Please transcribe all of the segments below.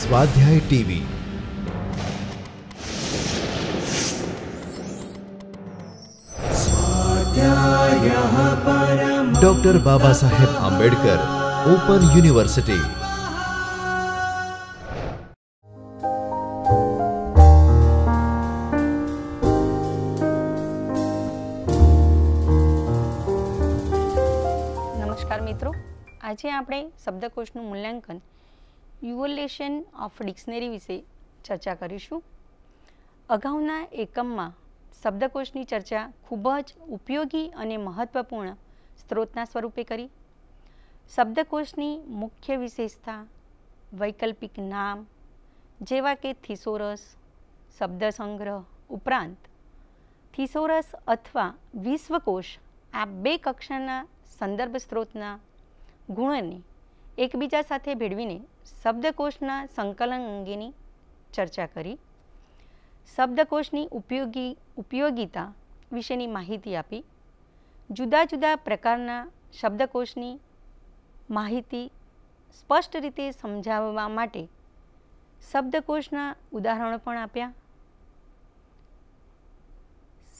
स्वाध्याय TV doctor Baba Saheb Ambedkar open university નમસ્કાર મિત્રો આજે આપણે શબ્દકોશનું મૂલ્યાંકન યુવોલેશન ઓફ ડિક્શનરી વિશે ચર્ચા કરીશું અગાઉના એકમમાં શબ્દકોશની ચર્ચા ખૂબ જ ઉપયોગી અને મહત્વપૂર્ણ સ્ત્રોતના સ્વરૂપે કરી શબ્દકોશની મુખ્ય વિશેષતા વૈકલ્પિક નામ જેવા કે થિસોરસ શબ્દ સંગ્રહ ઉપરાંત થિસોરસ અથવા વિશ્વકોશ આ બે કક્ષાના સંદર્ભ સ્ત્રોતના ગુણોને એકબીજા સાથે ભેળવીને શબ્દકોશના સંકલન અંગેની ચર્ચા કરી શબ્દકોશની ઉપયોગી ઉપયોગિતા વિશેની માહિતી આપી જુદા જુદા પ્રકારના શબ્દકોશની માહિતી સ્પષ્ટ રીતે સમજાવવા માટે શબ્દકોશના ઉદાહરણો પણ આપ્યા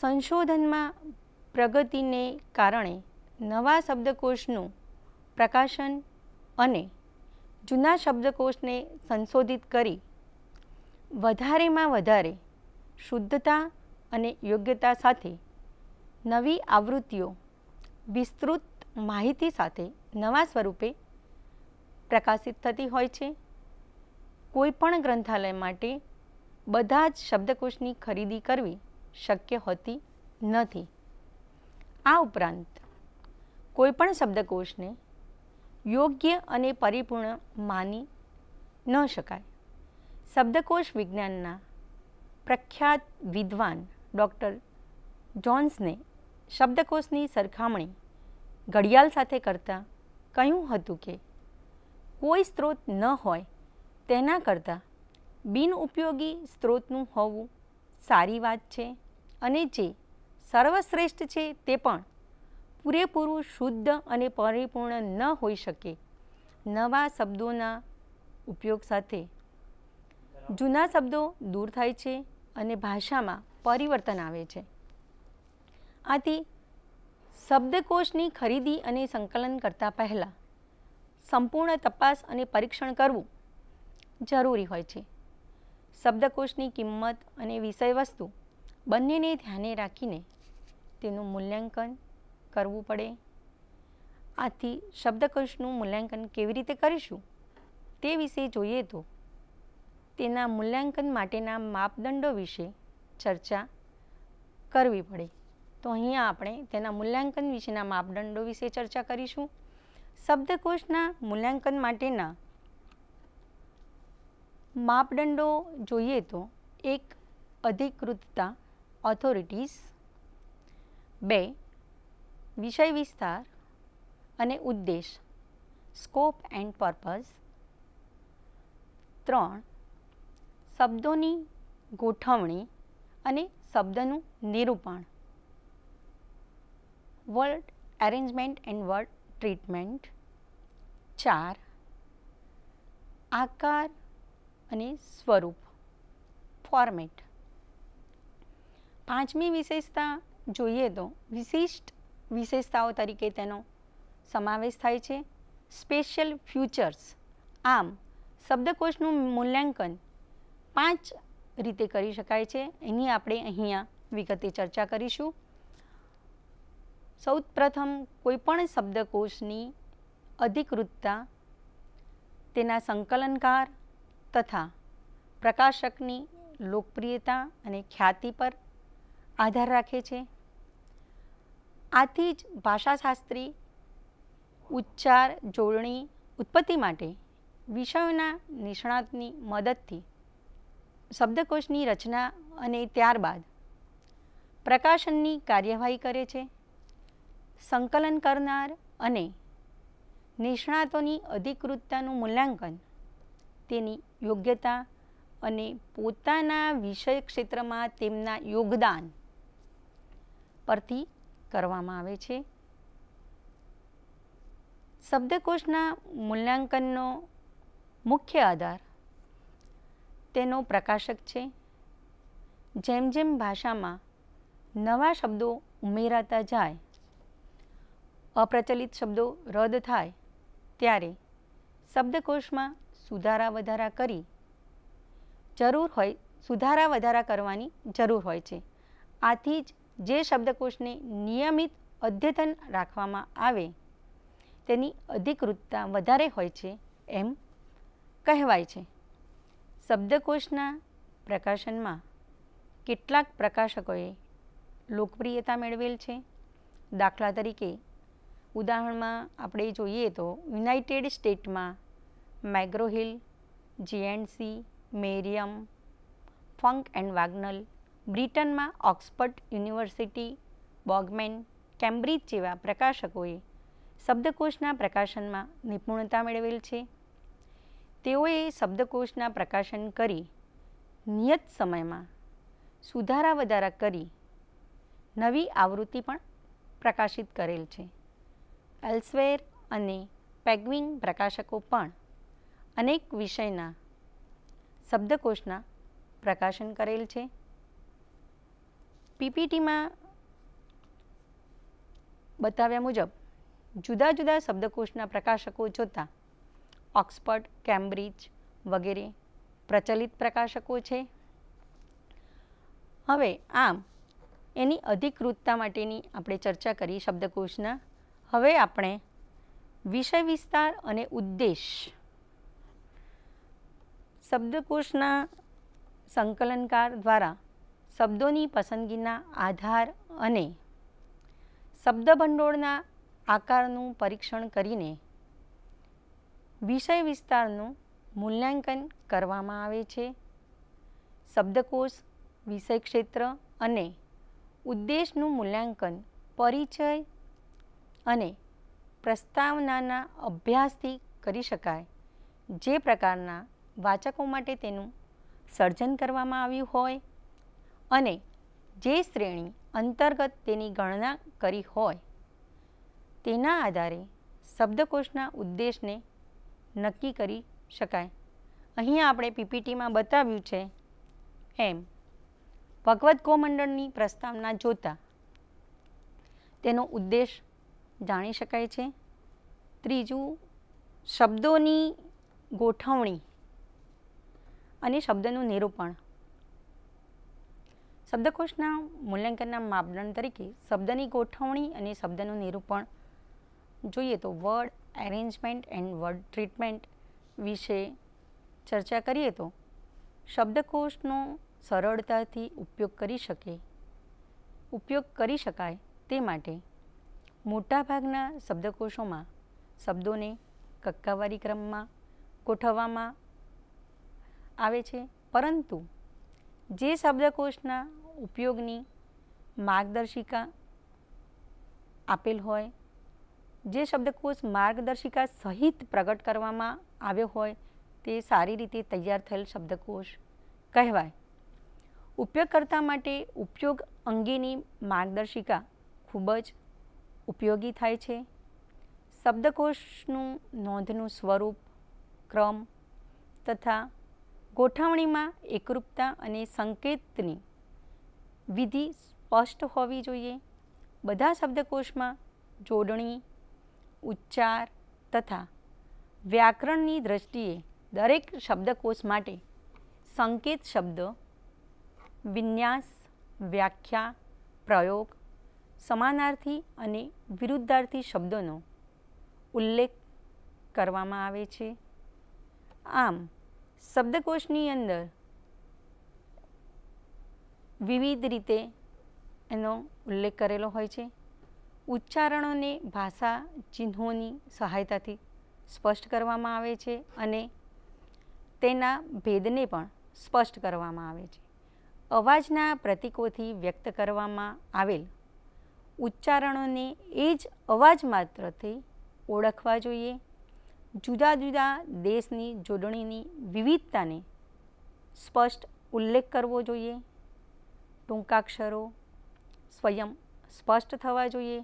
સંશોધનમાં પ્રગતિને કારણે નવા શબ્દકોશનું પ્રકાશન અને જૂના શબ્દકોશને સંશોધિત કરી વધારેમાં વધારે શુદ્ધતા અને યોગ્યતા સાથે નવી આવૃત્તિઓ વિસ્તૃત માહિતી સાથે નવા સ્વરૂપે પ્રકાશિત થતી હોય છે કોઈપણ ગ્રંથાલય માટે બધા જ શબ્દકોશની ખરીદી કરવી શક્ય હોતી નથી આ ઉપરાંત કોઈપણ શબ્દકોશને યોગ્ય અને પરિપૂર્ણ માની ન શકાય શબ્દકોશ વિજ્ઞાનના પ્રખ્યાત વિદ્વાન ડૉક્ટર જોન્સને શબ્દકોશની સરખામણી ઘડિયાળ સાથે કરતાં કહ્યું હતું કે કોઈ સ્ત્રોત ન હોય તેના કરતાં બિનઉપયોગી સ્ત્રોતનું હોવું સારી વાત છે અને જે સર્વશ્રેષ્ઠ છે તે પણ પૂરેપૂરું શુદ્ધ અને પરિપૂર્ણ ન હોઈ શકે નવા શબ્દોના ઉપયોગ સાથે જૂના શબ્દો દૂર થાય છે અને ભાષામાં પરિવર્તન આવે છે આથી શબ્દકોશની ખરીદી અને સંકલન કરતાં પહેલાં સંપૂર્ણ તપાસ અને પરીક્ષણ કરવું જરૂરી હોય છે શબ્દકોશની કિંમત અને વિષય વસ્તુ બંનેને ધ્યાને રાખીને તેનું મૂલ્યાંકન કરવું પડે આથી શબ્દકોશનું મૂલ્યાંકન કેવી રીતે કરીશું તે વિશે જોઈએ તો તેના મૂલ્યાંકન માટેના માપદંડો વિશે ચર્ચા કરવી પડે તો અહીંયા આપણે તેના મૂલ્યાંકન વિશેના માપદંડો વિશે ચર્ચા કરીશું શબ્દકોશના મૂલ્યાંકન માટેના માપદંડો જોઈએ તો એક અધિકૃતતા ઓથોરિટીઝ બે વિષય વિસ્તાર અને ઉદ્દેશ સ્કોપ એન્ડ પર્પઝ ત્રણ શબ્દોની ગોઠવણી અને શબ્દનું નિરૂપણ word arrangement and word treatment ચાર આકાર અને સ્વરૂપ ફોર્મેટ પાંચમી વિશેષતા જોઈએ તો વિશિષ્ટ વિશેષતાઓ તરીકે તેનો સમાવેશ થાય છે સ્પેશિયલ ફ્યુચર્સ આમ શબ્દકોશનું મૂલ્યાંકન પાંચ રીતે કરી શકાય છે એની આપણે અહીંયા વિગતે ચર્ચા કરીશું સૌ પ્રથમ કોઈપણ શબ્દકોશની અધિકૃતતા તેના સંકલનકાર તથા પ્રકાશકની લોકપ્રિયતા અને ખ્યાતિ પર આધાર રાખે છે આથી જ ભાષાશાસ્ત્રી ઉચ્ચાર જોડણી ઉત્પત્તિ માટે વિષયોના નિષ્ણાતની મદદથી શબ્દકોશની રચના અને ત્યારબાદ પ્રકાશનની કાર્યવાહી કરે છે સંકલન કરનાર અને નિષ્ણાતોની અધિકૃતતાનું મૂલ્યાંકન તેની યોગ્યતા અને પોતાના વિષય ક્ષેત્રમાં તેમના યોગદાન પરથી કરવામાં આવે છે શબ્દકોશના મૂલ્યાંકનનો મુખ્ય આધાર તેનો પ્રકાશક છે જેમ જેમ ભાષામાં નવા શબ્દો ઉમેરાતા જાય અપ્રચલિત શબ્દો રદ થાય ત્યારે શબ્દકોશમાં સુધારા વધારા કરી જરૂર હોય સુધારા વધારા કરવાની જરૂર હોય છે આથી જ જે શબ્દકોશને નિયમિત અદ્યતન રાખવામાં આવે તેની અધિકૃતતા વધારે હોય છે એમ કહેવાય છે શબ્દકોશના પ્રકાશનમાં કેટલાક પ્રકાશકોએ લોકપ્રિયતા મેળવેલ છે દાખલા તરીકે ઉદાહરણમાં આપણે જોઈએ તો યુનાઇટેડ સ્ટેટમાં McGraw Hill GNC Merriam Funk and Wagnall બ્રિટનમાં ઓક્સફર્ડ યુનિવર્સિટી બોગમેન કેમ્બ્રિજ જેવા પ્રકાશકોએ શબ્દકોશના પ્રકાશનમાં નિપુણતા મેળવેલ છે તેઓએ શબ્દકોશના પ્રકાશન કરી નિયત સમયમાં સુધારા વધારા કરી નવી આવૃત્તિ પણ પ્રકાશિત કરેલ છે એલ્સવેર અને પેગવિંગ પ્રકાશકો પણ અનેક વિષયના શબ્દકોશના પ્રકાશન કરેલ છે પીપીટીમાં બતાવ્યા મુજબ જુદા જુદા શબ્દકોશના પ્રકાશકો જોતાં ઓક્સફર્ડ કેમ્બ્રિજ વગેરે પ્રચલિત પ્રકાશકો છે હવે આમ એની અધિકૃતતા માટેની આપણે ચર્ચા કરી શબ્દકોશના હવે આપણે વિષય વિસ્તાર અને ઉદ્દેશ શબ્દકોશના સંકલનકાર દ્વારા શબ્દોની પસંદગીના આધાર અને શબ્દભંડોળના આકારનું પરીક્ષણ કરીને વિષય વિસ્તારનું મૂલ્યાંકન કરવામાં આવે છે શબ્દકોશ વિષય ક્ષેત્ર અને ઉદ્દેશનું મૂલ્યાંકન પરિચય અને પ્રસ્તાવનાના અભ્યાસથી કરી શકાય જે પ્રકારના વાચકો માટે તેનું સર્જન કરવામાં આવ્યું હોય અને જે શ્રેણી અંતર્ગત તેની ગણના કરી હોય તેના આધારે શબ્દકોશના ઉદ્દેશને નક્કી કરી શકાય અહીંયા આપણે પીપીટીમાં બતાવ્યું છે એમ ભગવદ ગોમંડળની પ્રસ્તાવના જોતા તેનો ઉદ્દેશ જાણી શકાય છે ત્રીજું શબ્દોની ગોઠવણી અને શબ્દનું નિરૂપણ શબ્દકોશના મૂલ્યાંકનના માપદંડ તરીકે શબ્દની ગોઠવણી અને શબ્દનું નિરૂપણ જોઈએ તો word arrangement and word treatment વિશે ચર્ચા કરીએ તો શબ્દકોશનો સરળતાથી ઉપયોગ કરી શકે ઉપયોગ કરી શકાય તે માટે મોટાભાગના શબ્દકોશોમાં શબ્દોને કક્કાવારી ક્રમમાં ગોઠવવામાં આવે છે પરંતુ જે શબ્દકોશના ઉપયોગની માર્ગદર્શિકા આપેલ હોય જે શબ્દકોશ માર્ગદર્શિકા સહિત પ્રગટ કરવામાં આવ્યો હોય તે સારી રીતે તૈયાર થયેલ શબ્દકોશ કહેવાય ઉપયોગકર્તા માટે ઉપયોગ અંગેની માર્ગદર્શિકા ખૂબ જ ઉપયોગી થાય છે શબ્દકોશનું નોંધનું સ્વરૂપ ક્રમ તથા ગોઠવણીમાં એકરૂપતા અને સંકેતની વિધિ સ્પષ્ટ હોવી જોઈએ બધા શબ્દકોશમાં જોડણી ઉચ્ચાર તથા વ્યાકરણની દ્રષ્ટિએ દરેક શબ્દકોશ માટે સંકેત શબ્દ વિન્યાસ વ્યાખ્યા પ્રયોગ સમાનાર્થી અને વિરુદ્ધાર્થી શબ્દોનો ઉલ્લેખ કરવામાં આવે છે આમ શબ્દકોશની અંદર વિવિધ રીતે એનો ઉલ્લેખ કરેલો હોય છે ઉચ્ચારણોને ભાષા ચિહ્નોની સહાયતાથી સ્પષ્ટ કરવામાં આવે છે અને તેના ભેદને પણ સ્પષ્ટ કરવામાં આવે છે અવાજના પ્રતીકોથી વ્યક્ત કરવામાં આવેલ ઉચ્ચારણોને એ જ અવાજ માત્રથી ઓળખવા જોઈએ જુદા જુદા દેશની જોડણીની વિવિધતાને સ્પષ્ટ ઉલ્લેખ કરવો જોઈએ ટૂંકાક્ષરો સ્વયં સ્પષ્ટ થવા જોઈએ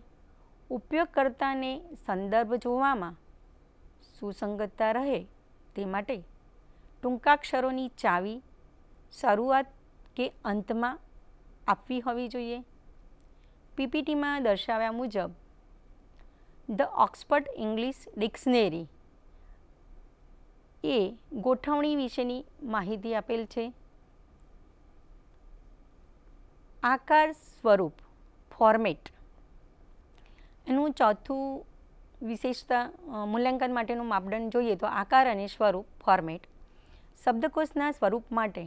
ઉપયોગકર્તાને સંદર્ભ જોવામાં સુસંગતતા રહે તે માટે ટૂંકાક્ષરોની ચાવી શરૂઆત કે અંતમાં આપવી હોવી જોઈએ પીપીટીમાં દર્શાવ્યા મુજબ ધ ઓક્સફર્ડ ઇંગ્લિશ ડિક્શનરી એ ગોઠવણી વિશેની માહિતી આપેલ છે આકાર સ્વરૂપ ફોર્મેટ એનું ચોથું વિશેષતા મૂલ્યાંકન માટેનું માપદંડ જોઈએ તો આકાર અને સ્વરૂપ ફોર્મેટ શબ્દકોશના સ્વરૂપ માટે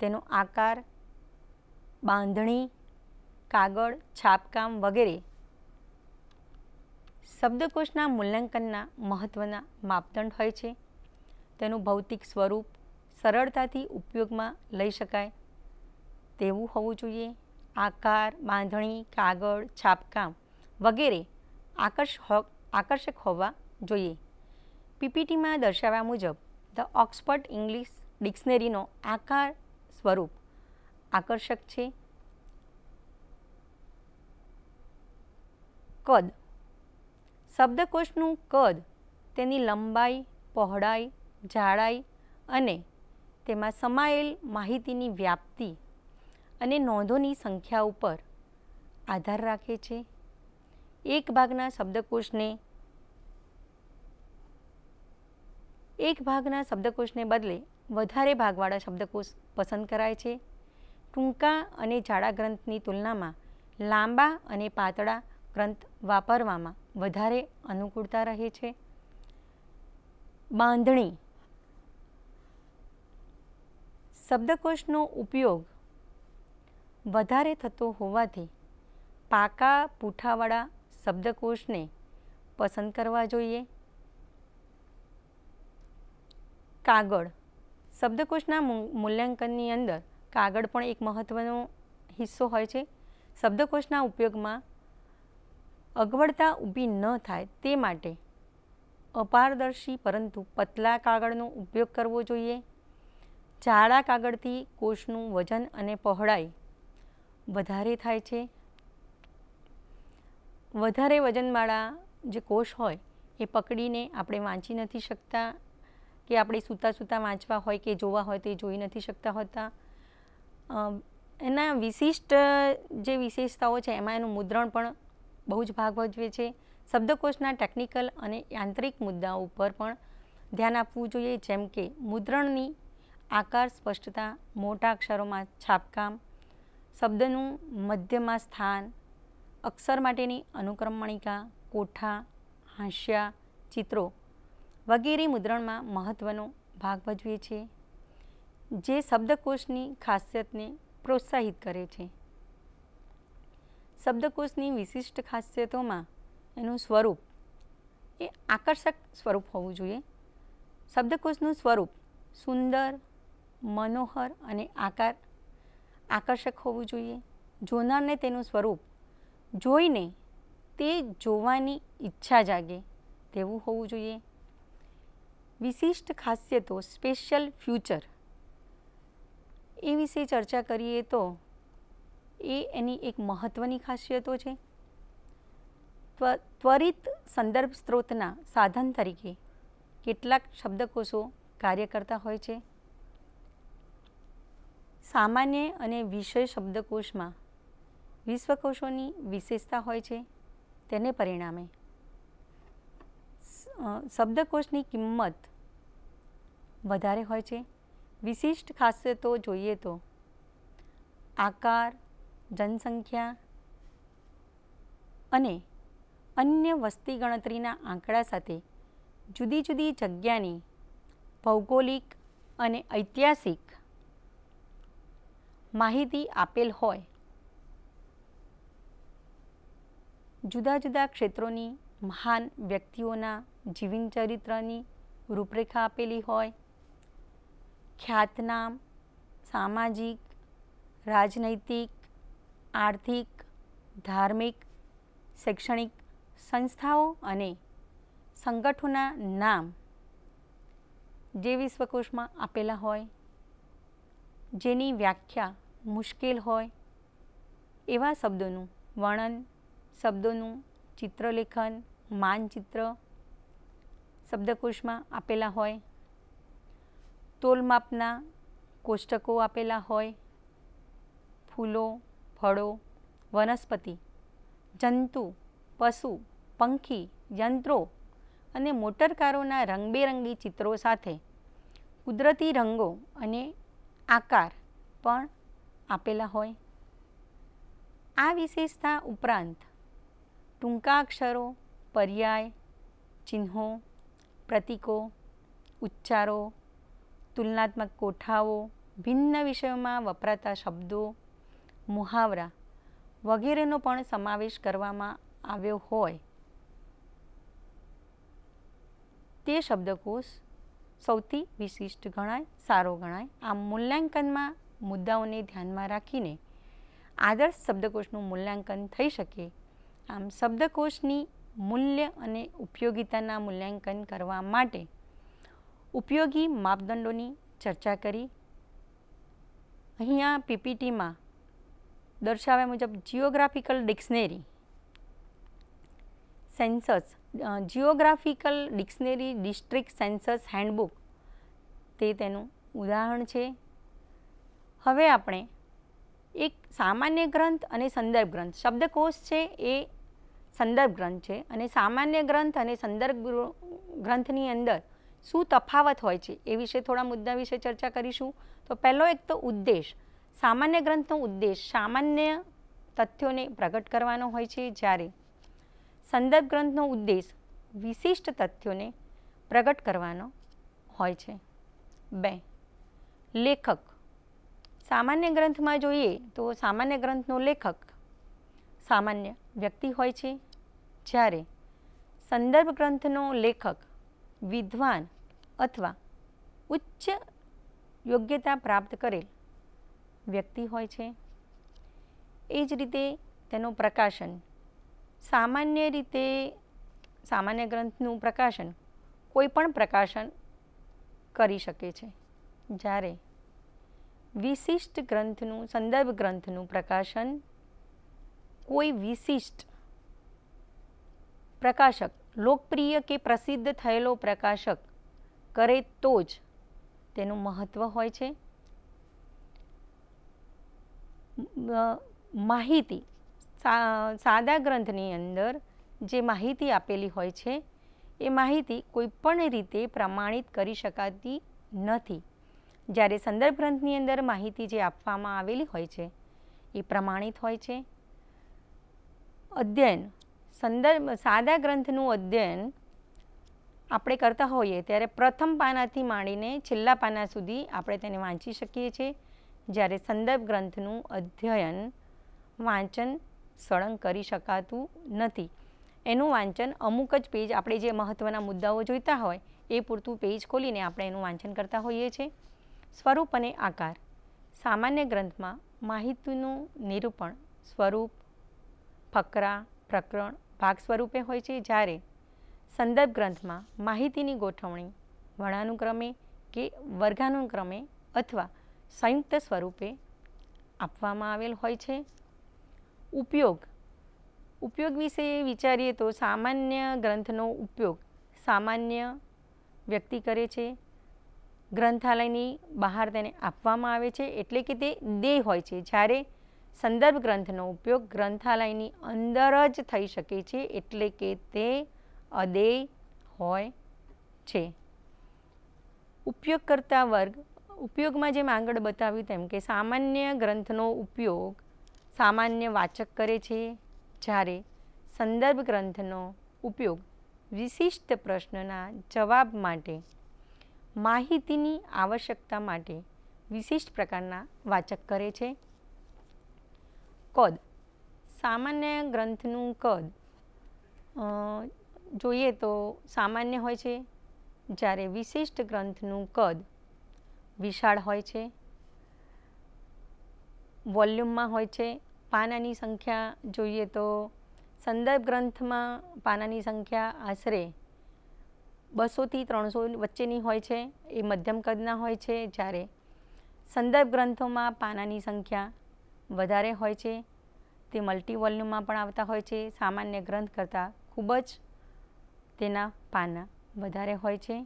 તેનો આકાર બાંધણી કાગળ છાપકામ વગેરે શબ્દકોશના મૂલ્યાંકનના મહત્ત્વના માપદંડ હોય છે તેનું ભૌતિક સ્વરૂપ સરળતાથી ઉપયોગમાં લઈ શકાય તેવું હોવું જોઈએ આકાર બાંધણી કાગળ છાપકામ વગેરે આકર્ષ આકર્ષક હોવા જોઈએ પીપીટીમાં દર્શાવ્યા મુજબ ધ ઓક્સફર્ડ ઇંગ્લિશ ડિક્શનરીનો આકાર સ્વરૂપ આકર્ષક છે કદ શબ્દકોશનું કદ તેની લંબાઈ પહોળાઈ જાડાઈ અને તેમાં સમાયેલ માહિતીની વ્યાપ્તિ અને નોંધોની સંખ્યા ઉપર આધાર રાખે છે એક ભાગના શબ્દકોશને એક ભાગના શબ્દકોશને બદલે વધારે ભાગવાળા શબ્દકોશ પસંદ કરાય છે ટૂંકા અને જાડા ગ્રંથની તુલનામાં લાંબા અને પાતળા ગ્રંથ વાપરવામાં વધારે અનુકૂળતા રહે છે બાંધણી શબ્દકોશનો ઉપયોગ વધારે થતો હોવાથી પાકા પૂઠાવાળા શબ્દકોશને પસંદ કરવા જોઈએ કાગળ શબ્દકોશના મૂલ્યાંકનની અંદર કાગળ પણ એક મહત્ત્વનો હિસ્સો હોય છે શબ્દકોશના ઉપયોગમાં અગવડતા ઊભી ન થાય તે માટે અપારદર્શી પરંતુ પતલા કાગળનો ઉપયોગ કરવો જોઈએ જાડા કાગળથી કોષનું વજન અને પહોળાઈ વધારે થાય છે વધારે વજનવાળા જે કોષ હોય એ પકડીને આપણે વાંચી નથી શકતા કે આપણે સૂતા સૂતા વાંચવા હોય કે જોવા હોય તે જોઈ નથી શકતા હોતા એના વિશિષ્ટ જે વિશેષતાઓ છે એમાં એનું મુદ્રણ પણ બહુ જ ભાગ ભજવે છે શબ્દકોષના ટેકનિકલ અને યાંત્રિક મુદ્દાઓ ઉપર પણ ધ્યાન આપવું જોઈએ જેમ કે મુદ્રણની આકાર સ્પષ્ટતા મોટા અક્ષરોમાં છાપકામ શબ્દનું મધ્યમાં સ્થાન અક્ષર માટેની અનુક્રમણિકા કોઠા હાંસ્યા ચિત્રો વગેરે મુદ્રણમાં મહત્ત્વનો ભાગ ભજવે છે જે શબ્દકોશની ખાસિયતને પ્રોત્સાહિત કરે છે શબ્દકોશની વિશિષ્ટ ખાસિયતોમાં એનું સ્વરૂપ એ આકર્ષક સ્વરૂપ હોવું જોઈએ શબ્દકોશનું સ્વરૂપ સુંદર મનોહર અને આકાર આકર્ષક હોવું જોઈએ જોનારને તેનું સ્વરૂપ જોઈને તે જોવાની ઈચ્છા જાગે તેવું હોવું જોઈએ વિશિષ્ટ ખાસિયતો સ્પેશિયલ ફ્યુચર એ વિશે ચર્ચા કરીએ તો એ એની એક મહત્ત્વની ખાસિયતો છે ત્વરિત સંદર્ભ સ્ત્રોતના સાધન તરીકે કેટલાક શબ્દકોશો કાર્ય કરતા હોય છે સામાન્ય અને વિષય શબ્દકોશમાં વિશ્વકોશોની વિશેષતા હોય છે તેને પરિણામે શબ્દકોશની કિંમત વધારે હોય છે વિશિષ્ટ ખાસિયતો જોઈએ તો આકાર જનસંખ્યા અને અન્ય વસ્તી ગણતરીના આંકડા સાથે જુદી જુદી જગ્યાની ભૌગોલિક અને ઐતિહાસિક માહિતી આપેલ હોય જુદા જુદા ક્ષેત્રોની મહાન વ્યક્તિઓના જીવન ચરિત્રની રૂપરેખા આપેલી હોય ખ્યાતનામ સામાજિક રાજનૈતિક આર્થિક ધાર્મિક શૈક્ષણિક સંસ્થાઓ અને સંગઠનોના નામ જે વિશ્વકોશમાં આપેલા હોય જેની વ્યાખ્યા મુશ્કેલ હોય એવા શબ્દોનું વર્ણન શબ્દોનું ચિત્રલેખન માનચિત્ર શબ્દકોશમાં આપેલા હોય તોલમાપના કોષ્ટકો આપેલા હોય ફૂલો ફળો વનસ્પતિ જંતુ પશુ પંખી યંત્રો અને મોટરકારોના રંગબેરંગી ચિત્રો સાથે કુદરતી રંગો અને આકાર પણ આપેલા હોય આ વિશેષતા ઉપરાંત ટૂંકા અક્ષરો પર્યાય ચિહ્નો પ્રતીકો ઉચ્ચારો તુલનાત્મક કોઠાઓ ભિન્ન વિષયોમાં વપરાતા શબ્દો મુહાવરા વગેરેનો પણ સમાવેશ કરવામાં આવ્યો હોય તે શબ્દકોશ સૌથી વિશિષ્ટ ગણાય સારો ગણાય આ મૂલ્યાંકનમાં મુદ્દાઓને ધ્યાનમાં રાખીને આદર્શ શબ્દકોશનું મૂલ્યાંકન થઈ શકે આમ શબ્દકોશની મૂલ્ય અને ઉપયોગિતાના મૂલ્યાંકન કરવા માટે ઉપયોગી માપદંડોની ચર્ચા કરી અહીંયા પીપીટીમાં દર્શાવ્યા મુજબ geographical dictionary census geographical dictionary district census handbook તે તેનું ઉદાહરણ છે હવે આપણે એક સામાન્ય ગ્રંથ અને સંદર્ભ ગ્રંથ શબ્દકોશ છે એ સંદર્ભ ગ્રંથ છે અને સામાન્ય ગ્રંથ અને સંદર્ભ ગ્રંથની અંદર શું તફાવત હોય છે એ વિશે થોડા મુદ્દા વિશે ચર્ચા કરીશું તો પહેલો એક તો ઉદ્દેશ સામાન્ય ગ્રંથનો ઉદ્દેશ સામાન્ય તથ્યોને પ્રગટ કરવાનો હોય છે જ્યારે સંદર્ભ ગ્રંથનો ઉદ્દેશ વિશિષ્ટ તથ્યોને પ્રગટ કરવાનો હોય છે બે લેખક સામાન્ય ગ્રંથમાં જોઈએ તો સામાન્ય ગ્રંથનો લેખક સામાન્ય વ્યક્તિ હોય છે જ્યારે સંદર્ભ ગ્રંથનો લેખક વિદ્વાન અથવા ઉચ્ચ યોગ્યતા પ્રાપ્ત કરેલ વ્યક્તિ હોય છે એ જ રીતે તેનું પ્રકાશન સામાન્ય રીતે સામાન્ય ગ્રંથનું પ્રકાશન કોઈ પણ પ્રકાશન કરી શકે છે જ્યારે વિશિષ્ટ ગ્રંથનું સંદર્ભ ગ્રંથનું પ્રકાશન કોઈ વિશિષ્ટ પ્રકાશક લોકપ્રિય કે પ્રસિદ્ધ થયેલો પ્રકાશક કરે તો જ તેનું મહત્ત્વ હોય છે માહિતી સાદા ગ્રંથની અંદર જે માહિતી આપેલી હોય છે એ માહિતી કોઈપણ રીતે પ્રમાણિત કરી શકાતી નથી જ્યારે સંદર્ભ ગ્રંથની અંદર માહિતી જે આપવામાં આવેલી હોય છે એ પ્રમાણિત હોય છે અધ્યયન સંદર્ભ સાદા ગ્રંથનું અધ્યયન આપણે કરતા હોઈએ ત્યારે પ્રથમ પાનાથી માંડીને છેલ્લા પાના સુધી આપણે તેને વાંચી શકીએ છીએ જ્યારે સંદર્ભ ગ્રંથનું અધ્યયન વાંચન સળંગ કરી શકાતું નથી એનું વાંચન અમુક જ પેજ આપણે જે મહત્ત્વના મુદ્દાઓ જોઈતા હોય એ પૂરતું પેજ ખોલીને આપણે એનું વાંચન કરતા હોઈએ છીએ સ્વરૂપ અને આકાર સામાન્ય ગ્રંથમાં માહિતીનું નિરૂપણ સ્વરૂપ ફકરા પ્રકરણ ભાગ સ્વરૂપે હોય છે જ્યારે સંદર્ભ ગ્રંથમાં માહિતીની ગોઠવણી વણાનુક્રમે કે વર્ગાનુક્રમે અથવા સંયુક્ત સ્વરૂપે આપવામાં આવેલ હોય છે ઉપયોગ ઉપયોગ વિશે વિચારીએ તો સામાન્ય ગ્રંથનો ઉપયોગ સામાન્ય વ્યક્તિ કરે છે ગ્રંથાલયની બહાર તેને આપવામાં આવે છે એટલે કે તે દેહ હોય છે જ્યારે સંદર્ભ ગ્રંથનો ઉપયોગ ગ્રંથાલયની અંદર જ થઈ શકે છે એટલે કે તે અદેય હોય છે ઉપયોગકર્તા વર્ગ ઉપયોગમાં જેમ આગળ બતાવ્યું તેમ કે સામાન્ય ગ્રંથનો ઉપયોગ સામાન્ય વાચક કરે છે જ્યારે સંદર્ભ ગ્રંથનો ઉપયોગ વિશિષ્ટ પ્રશ્નના જવાબ માટે માહિતીની આવશ્યકતા માટે વિશિષ્ટ પ્રકારના વાચક કરે છે કદ સામાન્ય ગ્રંથનું કદ જોઈએ તો સામાન્ય હોય છે જ્યારે વિશિષ્ટ ગ્રંથનું કદ વિશાળ હોય છે વોલ્યુમમાં હોય છે પાનાની સંખ્યા જોઈએ તો સંદર્ભ ગ્રંથમાં પાનાની સંખ્યા આશરે બસોથી ત્રણસો વચ્ચેની હોય છે એ મધ્યમ કદના હોય છે જ્યારે સંદર્ભ ગ્રંથોમાં પાનાની સંખ્યા વધારે હોય છે તે મલ્ટી વોલ્યુમમાં પણ આવતા હોય છે સામાન્ય ગ્રંથ કરતાં ખૂબ જ તેના પાના વધારે હોય છે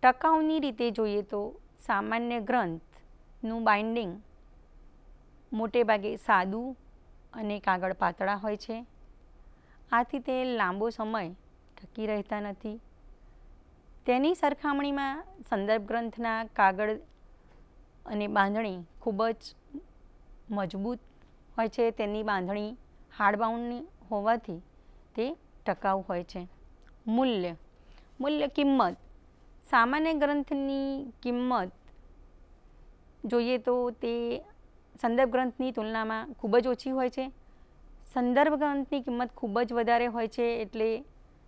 ટકાઉની રીતે જોઈએ તો સામાન્ય ગ્રંથનું બાઇન્ડિંગ મોટેભાગે સાદું અને કાગળ પાતળા હોય છે આથી તે લાંબો સમય ટકી રહેતા નથી તેની સરખામણીમાં સંદર્ભ ગ્રંથના કાગળ અને બાંધણી ખૂબ જ મજબૂત હોય છે તેની બાંધણી હાડબાઉન્ડની હોવાથી તે ટકાઉ હોય છે મૂલ્ય મૂલ્ય કિંમત સામાન્ય ગ્રંથની કિંમત જોઈએ તો તે સંદર્ભ ગ્રંથની તુલનામાં ખૂબ જ ઓછી હોય છે સંદર્ભ ગ્રંથની કિંમત ખૂબ જ વધારે હોય છે એટલે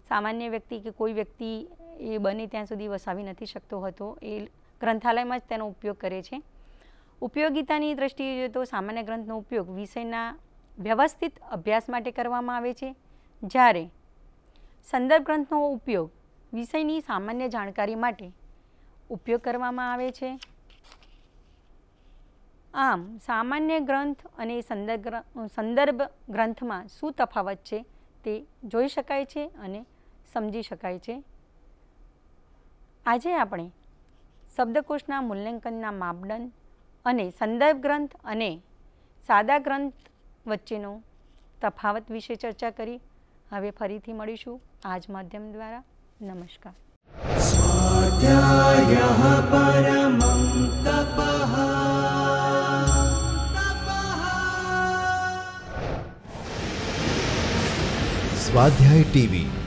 સામાન્ય વ્યક્તિ કે કોઈ વ્યક્તિ એ બને ત્યાં સુધી વસાવી નથી શકતો હતો એ ગ્રંથાલયમાં જ તેનો ઉપયોગ કરે છે ઉપયોગિતાની દ્રષ્ટિએ જોઈએ તો સામાન્ય ગ્રંથનો ઉપયોગ વિષયના વ્યવસ્થિત અભ્યાસ માટે કરવામાં આવે છે જ્યારે સંદર્ભ ગ્રંથનો ઉપયોગ વિષયની સામાન્ય જાણકારી માટે ઉપયોગ કરવામાં આવે છે આમ સામાન્ય ગ્રંથ અને સંદર્ભ સંદર્ભ ગ્રંથમાં શું તફાવત છે તે જોઈ શકાય છે અને સમજી શકાય છે આજે આપણે શબ્દકોશના મૂલ્યાંકનના માપદંડ અને સંદર્ભ ગ્રંથ અને સાદા ગ્રંથ વચ્ચેનો તફાવત વિશે ચર્ચા કરી હવે ફરીથી મળીશું આ જ માધ્યમ દ્વારા નમસ્કાર સ્વાધ્યાય ટીવી